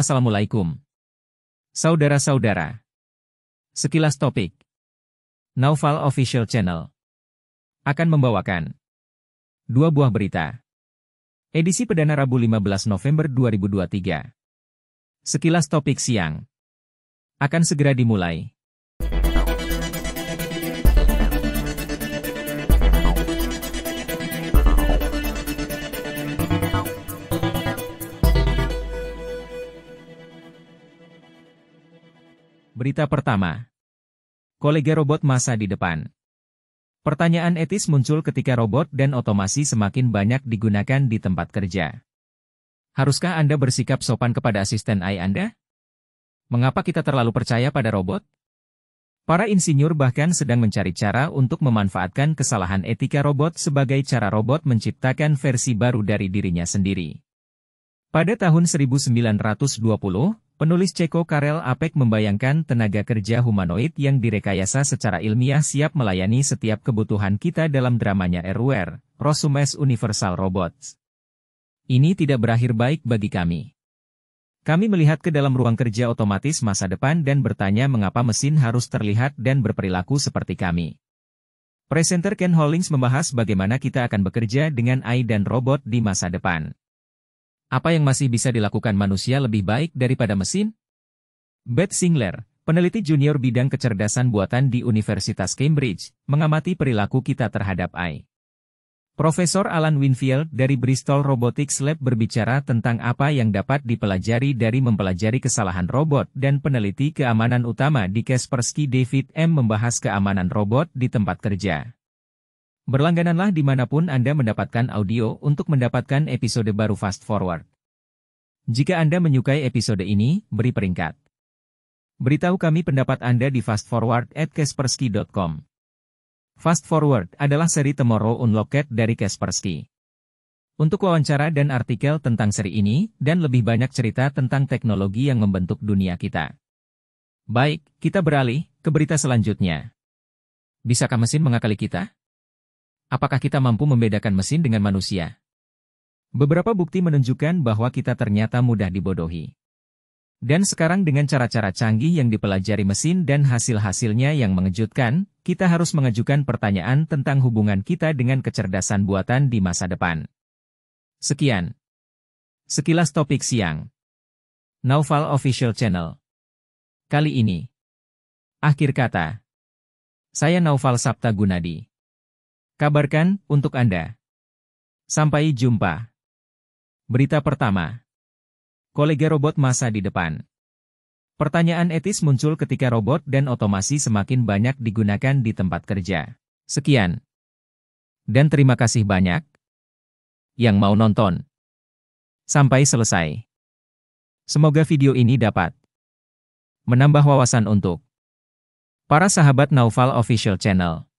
Assalamualaikum. Saudara-saudara. Sekilas topik. Naufal Official Channel. Akan membawakan. Dua buah berita. Edisi Perdana Rabu 15 November 2023. Sekilas topik siang. Akan segera dimulai. Berita pertama. Kolega robot masa di depan. Pertanyaan etis muncul ketika robot dan otomasi semakin banyak digunakan di tempat kerja. Haruskah Anda bersikap sopan kepada asisten AI Anda? Mengapa kita terlalu percaya pada robot? Para insinyur bahkan sedang mencari cara untuk memanfaatkan kesalahan etika robot sebagai cara robot menciptakan versi baru dari dirinya sendiri. Pada tahun 1920, Penulis Ceko Karel Apek membayangkan tenaga kerja humanoid yang direkayasa secara ilmiah siap melayani setiap kebutuhan kita dalam dramanya RUR, Rosumes Universal Robots. Ini tidak berakhir baik bagi kami. Kami melihat ke dalam ruang kerja otomatis masa depan dan bertanya mengapa mesin harus terlihat dan berperilaku seperti kami. Presenter Ken Hollings membahas bagaimana kita akan bekerja dengan AI dan robot di masa depan apa yang masih bisa dilakukan manusia lebih baik daripada mesin? Beth Singler, peneliti junior bidang kecerdasan buatan di Universitas Cambridge, mengamati perilaku kita terhadap AI. Profesor Alan Winfield dari Bristol Robotics Lab berbicara tentang apa yang dapat dipelajari dari mempelajari kesalahan robot dan peneliti keamanan utama di Kaspersky David M. membahas keamanan robot di tempat kerja. Berlanggananlah dimanapun Anda mendapatkan audio untuk mendapatkan episode baru fast forward. Jika Anda menyukai episode ini, beri peringkat. Beritahu kami pendapat Anda di fastforward@kaspersky.com. Fast Forward adalah seri Tomorrow Unlocked dari Kaspersky. Untuk wawancara dan artikel tentang seri ini, dan lebih banyak cerita tentang teknologi yang membentuk dunia kita. Baik, kita beralih ke berita selanjutnya. Bisakah mesin mengakali kita? Apakah kita mampu membedakan mesin dengan manusia? Beberapa bukti menunjukkan bahwa kita ternyata mudah dibodohi. Dan sekarang dengan cara-cara canggih yang dipelajari mesin dan hasil-hasilnya yang mengejutkan, kita harus mengajukan pertanyaan tentang hubungan kita dengan kecerdasan buatan di masa depan. Sekian. Sekilas topik siang. Naufal Official Channel. Kali ini. Akhir kata. Saya Naufal Sabta Gunadi kabarkan untuk Anda. Sampai jumpa. Berita pertama. Kolega robot masa di depan. Pertanyaan etis muncul ketika robot dan otomasi semakin banyak digunakan di tempat kerja. Sekian. Dan terima kasih banyak yang mau nonton. Sampai selesai. Semoga video ini dapat menambah wawasan untuk para sahabat Naufal Official Channel.